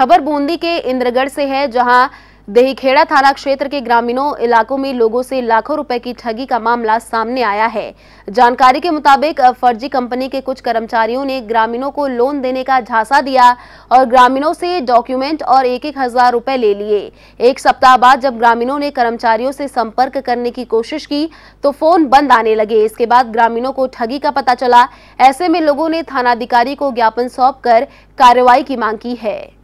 खबर बूंदी के इंद्रगढ़ से है जहां दहीखेड़ा थाना क्षेत्र के ग्रामीणों इलाकों में लोगों से लाखों रुपए की ठगी का मामला सामने आया है जानकारी के मुताबिक फर्जी कंपनी के कुछ कर्मचारियों ने ग्रामीणों को लोन देने का झांसा दिया और ग्रामीणों से डॉक्यूमेंट और एक एक हजार रुपए ले लिए एक सप्ताह बाद जब ग्रामीणों ने कर्मचारियों से संपर्क करने की कोशिश की तो फोन बंद आने लगे इसके बाद ग्रामीणों को ठगी का पता चला ऐसे में लोगों ने थानाधिकारी को ज्ञापन सौंप कार्यवाही की मांग की है